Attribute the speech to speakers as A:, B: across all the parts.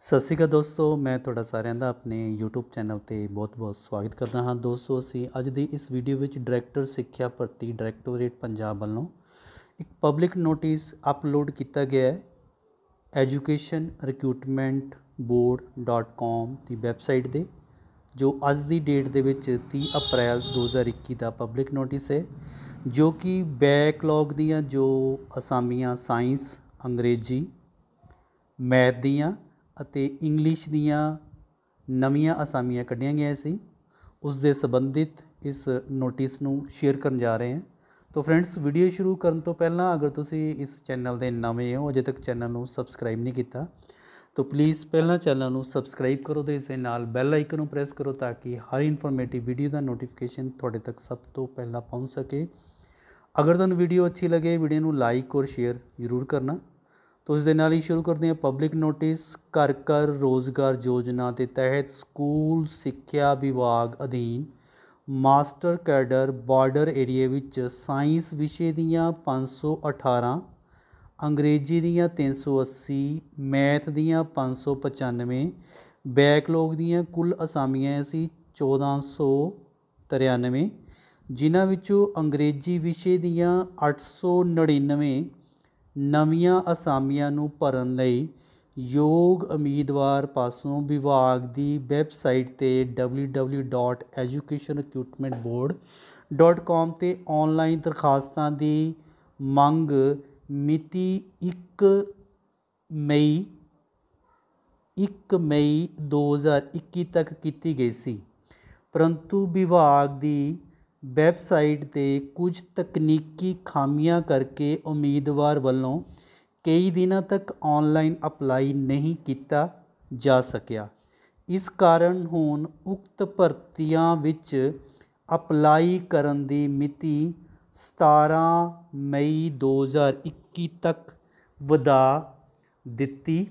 A: ਸਤਿ ਸ਼੍ਰੀ ਅਕਾਲ ਦੋਸਤੋ ਮੈਂ ਤੁਹਾਡਾ ਸਾਰਿਆਂ ਦਾ ਆਪਣੇ YouTube ਚੈਨਲ ਤੇ ਬਹੁਤ-ਬਹੁਤ ਸਵਾਗਤ ਕਰਦਾ ਹਾਂ ਦੋਸਤੋ ਅਸੀਂ ਅੱਜ ਦੀ ਇਸ ਵੀਡੀਓ ਵਿੱਚ ਡਾਇਰੈਕਟਰ ਸਿੱਖਿਆ ਭਰਤੀ ਡਾਇਰੈਕਟੋਰੇਟ ਪੰਜਾਬ ਵੱਲੋਂ ਇੱਕ ਪਬਲਿਕ ਨੋਟਿਸ ਅਪਲੋਡ ਕੀਤਾ ਗਿਆ ਹੈ educationrecruitmentboard.com ਦੀ ਵੈਬਸਾਈਟ ਦੇ ਜੋ ਅੱਜ ਦੀ ਡੇਟ ਦੇ ਵਿੱਚ 30 ਅਪ੍ਰੈਲ 2021 ਦਾ ਪਬਲਿਕ ਨੋਟਿਸ ਹੈ ਜੋ ਕਿ ਬੈਕਲੌਗ ਦੀਆਂ ਜੋ ਅਸਾਮੀਆਂ ਸਾਇੰਸ ਅੰਗਰੇਜ਼ੀ ਮੈਥ ਦੀਆਂ ਅਤੇ ਇੰਗਲਿਸ਼ ਦੀਆਂ ਨਵੀਆਂ ਅਸਾਮੀਆਂ ਕੱਢੀਆਂ ਗਈਆਂ ਸੀ ਉਸ ਦੇ ਸੰਬੰਧਿਤ ਇਸ ਨੋਟਿਸ ਨੂੰ ਸ਼ੇਅਰ ਕਰਨ ਜਾ ਰਹੇ ਹਾਂ ਤੋ ਫਰੈਂਡਸ ਵੀਡੀਓ ਸ਼ੁਰੂ ਕਰਨ ਤੋਂ ਪਹਿਲਾਂ ਅਗਰ ਤੁਸੀਂ ਇਸ ਚੈਨਲ ਦੇ ਨਵੇਂ ਹੋ ਅਜੇ ਤੱਕ ਚੈਨਲ ਨੂੰ ਸਬਸਕ੍ਰਾਈਬ ਨਹੀਂ ਕੀਤਾ ਤੋ ਪਲੀਜ਼ ਪਹਿਲਾਂ ਚੈਨਲ ਨੂੰ ਸਬਸਕ੍ਰਾਈਬ ਕਰੋ ਤੇ ਇਸ ਦੇ ਨਾਲ ਬੈਲ ਆਈਕਨ ਨੂੰ ਪ੍ਰੈਸ ਕਰੋ ਤਾਂ ਕਿ ਹਰ ਇਨਫੋਰਮੇਟਿਵ ਵੀਡੀਓ ਦਾ ਨੋਟੀਫਿਕੇਸ਼ਨ ਤੁਹਾਡੇ ਤੱਕ ਸਭ ਤੋਂ ਪਹਿਲਾਂ ਪਹੁੰਚ ਸਕੇ ਅਗਰ ਤੁਹਾਨੂੰ ਵੀਡੀਓ ਅੱਛੀ ਲੱਗੇ ਵੀਡੀਓ ਨੂੰ ਲਾਈਕ ਔਰ ਸ਼ੇਅਰ ਜ਼ਰੂਰ ਕਰਨਾ ਤੋਂ ਇਸ ਦੇ ਨਾਲ ਹੀ ਸ਼ੁਰੂ ਕਰਦੇ ਹਾਂ ਪਬਲਿਕ ਨੋਟਿਸ ਘਰ ਘਰ ਰੋਜ਼ਗਾਰ ਯੋਜਨਾ ਦੇ ਤਹਿਤ ਸਕੂਲ ਸਿੱਖਿਆ ਵਿਭਾਗ ਅਧੀਨ ਮਾਸਟਰ ਕੈਡਰ ਬਾਰਡਰ ਏਰੀਆ ਵਿੱਚ ਸਾਇੰਸ ਵਿਸ਼ੇ ਦੀਆਂ 518 ਅੰਗਰੇਜ਼ੀ ਦੀਆਂ 380 ਮੈਥ ਦੀਆਂ 595 ਬੈਕਲੌਗ ਦੀਆਂ ਕੁੱਲ ਅਸਾਮੀਆਂ ਸੀ 1493 ਜਿਨ੍ਹਾਂ ਵਿੱਚੋਂ ਅੰਗਰੇਜ਼ੀ ਵਿਸ਼ੇ ਦੀਆਂ 899 ਨਵੀਆਂ ਅਸਾਮੀਆਂ ਨੂੰ ਭਰਨ ਲਈ ਯੋਗ ਉਮੀਦਵਾਰ ਪਾਸੋਂ ਵਿਭਾਗ ਦੀ ਵੈੱਬਸਾਈਟ ਤੇ www.educationrecruitmentboard.com ਤੇ ਆਨਲਾਈਨ ਦਰਖਾਸਤਾਂ ਦੀ ਮੰਗ ਮਿਤੀ 1 ਮਈ 1 ਮਈ 2021 ਤੱਕ ਕੀਤੀ ਗਈ ਸੀ ਪਰੰਤੂ ਵਿਭਾਗ ਦੀ ਵੈਬਸਾਈਟ 'ਤੇ ਕੁਝ ਤਕਨੀਕੀ ਖਾਮੀਆਂ ਕਰਕੇ ਉਮੀਦਵਾਰ ਵੱਲੋਂ ਕਈ ਦਿਨਾਂ ਤੱਕ ਆਨਲਾਈਨ ਅਪਲਾਈ ਨਹੀਂ ਕੀਤਾ ਜਾ ਸਕਿਆ ਇਸ ਕਾਰਨ ਹੁਣ ਉਕਤ ਭਰਤੀਆਂ ਵਿੱਚ ਅਪਲਾਈ ਕਰਨ ਦੀ ਮਿਤੀ 17 ਮਈ 2021 ਤੱਕ ਵਧਾ ਦਿੱਤੀ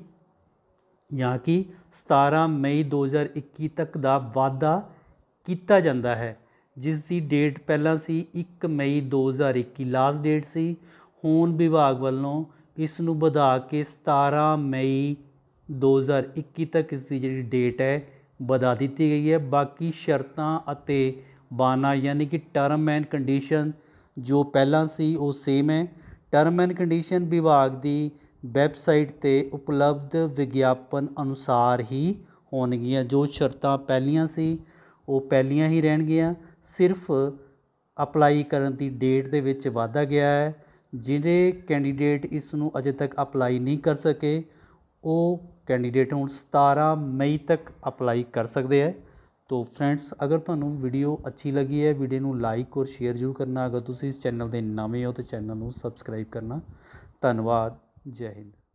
A: ਜਾਂ ਕਿ 17 ਮਈ 2021 ਤੱਕ ਦਾ ਵਾਅਦਾ ਕੀਤਾ ਜਾਂਦਾ ਹੈ ਜਿਸ ਦੀ ਡੇਟ ਪਹਿਲਾਂ ਸੀ 1 ਮਈ 2021 ਲਾਸਟ ਡੇਟ ਸੀ ਹੁਣ ਵਿਭਾਗ ਵੱਲੋਂ ਇਸ ਨੂੰ ਵਧਾ ਕੇ 17 ਮਈ 2021 ਤੱਕ ਇਸ ਦੀ ਜਿਹੜੀ ਡੇਟ ਹੈ ਵਧਾ ਦਿੱਤੀ ਗਈ ਹੈ ਬਾਕੀ ਸ਼ਰਤਾਂ ਅਤੇ ਬਾਨਾ ਯਾਨੀ ਕਿ ਟਰਮ ਐਂਡ ਕੰਡੀਸ਼ਨ ਜੋ ਪਹਿਲਾਂ ਸੀ ਉਹ ਸੇਮ ਹੈ ਟਰਮ ਐਂਡ ਕੰਡੀਸ਼ਨ ਵਿਭਾਗ ਦੀ ਵੈਬਸਾਈਟ ਤੇ ਉਪਲਬਧ ਵਿਗਿਆਪਨ ਅਨੁਸਾਰ ਹੀ ਹੋਣਗੀਆਂ ਜੋ ਸ਼ਰਤਾਂ ਪਹਿਲੀਆਂ ਸੀ ਉਹ ਪਹਿਲੀਆਂ ਹੀ ਰਹਿਣਗੀਆਂ ਸਿਰਫ ਅਪਲਾਈ ਕਰਨ ਦੀ ਡੇਟ ਦੇ ਵਿੱਚ ਵਾਧਾ ਗਿਆ ਹੈ ਜਿਹੜੇ ਕੈਂਡੀਡੇਟ ਇਸ ਨੂੰ ਅਜੇ ਤੱਕ ਅਪਲਾਈ ਨਹੀਂ ਕਰ ਸਕੇ ਉਹ ਕੈਂਡੀਡੇਟ ਹੁਣ 17 ਮਈ ਤੱਕ ਅਪਲਾਈ ਕਰ ਸਕਦੇ ਹੈ ਤੋ ਫਰੈਂਡਸ ਅਗਰ ਤੁਹਾਨੂੰ ਵੀਡੀਓ ਅੱਛੀ ਲੱਗੀ ਹੈ ਵੀਡੀਓ ਨੂੰ ਲਾਈਕ ਔਰ ਸ਼ੇਅਰ ਜ਼ਰੂਰ ਕਰਨਾ ਅਗਰ ਤੁਸੀਂ ਇਸ ਚੈਨਲ ਦੇ ਨਵੇਂ ਹੋ ਤਾਂ ਚੈਨਲ ਨੂੰ ਸਬਸਕ੍ਰਾਈਬ ਕਰਨਾ ਧੰਨਵਾਦ ਜੈ ਹਿੰਦ